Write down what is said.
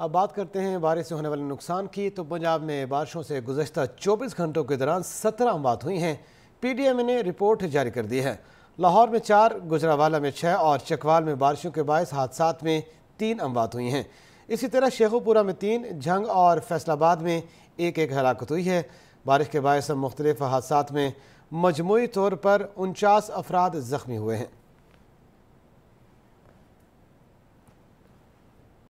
अब बात करते हैं बारिश से होने वाले नुकसान की तो पंजाब में बारिशों से गुजशत 24 घंटों के दौरान 17 अमवात हुई हैं पीडीएम ने रिपोर्ट जारी कर दी है लाहौर में चार गुजरावाला में छः और चकवाल में बारिशों के बायस हादसा में तीन अमवात हुई हैं इसी तरह शेखोपुरा में तीन झंग और फैसलाबाद में एक एक हलाकत हुई है बारिश के बायस मुख्तलिफ हादसा में मजमू तौर पर उनचास अफराद ज़ख्मी हुए हैं